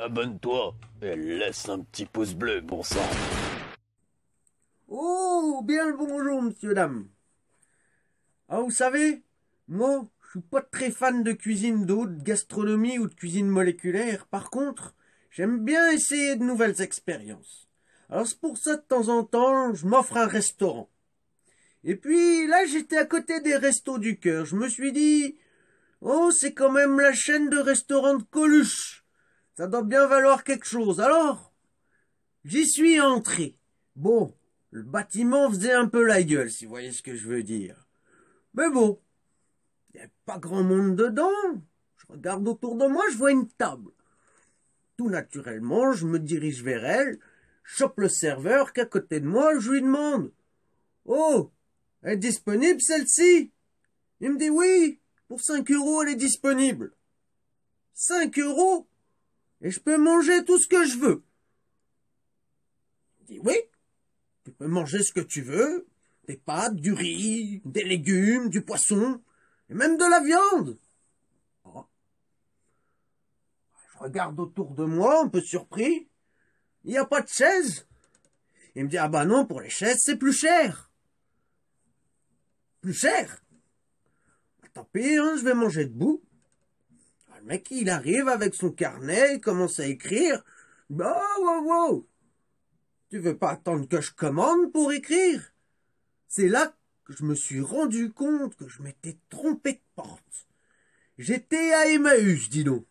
Abonne-toi et laisse un petit pouce bleu, bon sang. Oh, bien le bonjour, monsieur, dame. Ah, vous savez, moi, je suis pas très fan de cuisine d'eau, de gastronomie ou de cuisine moléculaire. Par contre, j'aime bien essayer de nouvelles expériences. Alors c'est pour ça de temps en temps, je m'offre un restaurant. Et puis là, j'étais à côté des restos du cœur. Je me suis dit, oh, c'est quand même la chaîne de restaurants de Coluche. Ça doit bien valoir quelque chose. Alors, j'y suis entré. Bon, le bâtiment faisait un peu la gueule, si vous voyez ce que je veux dire. Mais bon, il n'y a pas grand monde dedans. Je regarde autour de moi, je vois une table. Tout naturellement, je me dirige vers elle, chope le serveur qu'à côté de moi, je lui demande. Oh, est disponible celle-ci Il me dit oui, pour 5 euros elle est disponible. 5 euros et je peux manger tout ce que je veux. Il dit oui, tu peux manger ce que tu veux, des pâtes, du riz, des légumes, du poisson, et même de la viande. Ah. Je regarde autour de moi, un peu surpris. Il n'y a pas de chaise. Il me dit, ah bah non, pour les chaises, c'est plus cher. Plus cher? Bah, tant pis, hein, je vais manger debout. Mais il arrive avec son carnet, et commence à écrire. Bah, wow, Tu veux pas attendre que je commande pour écrire C'est là que je me suis rendu compte que je m'étais trompé de porte. J'étais à Emmaüs, dis donc.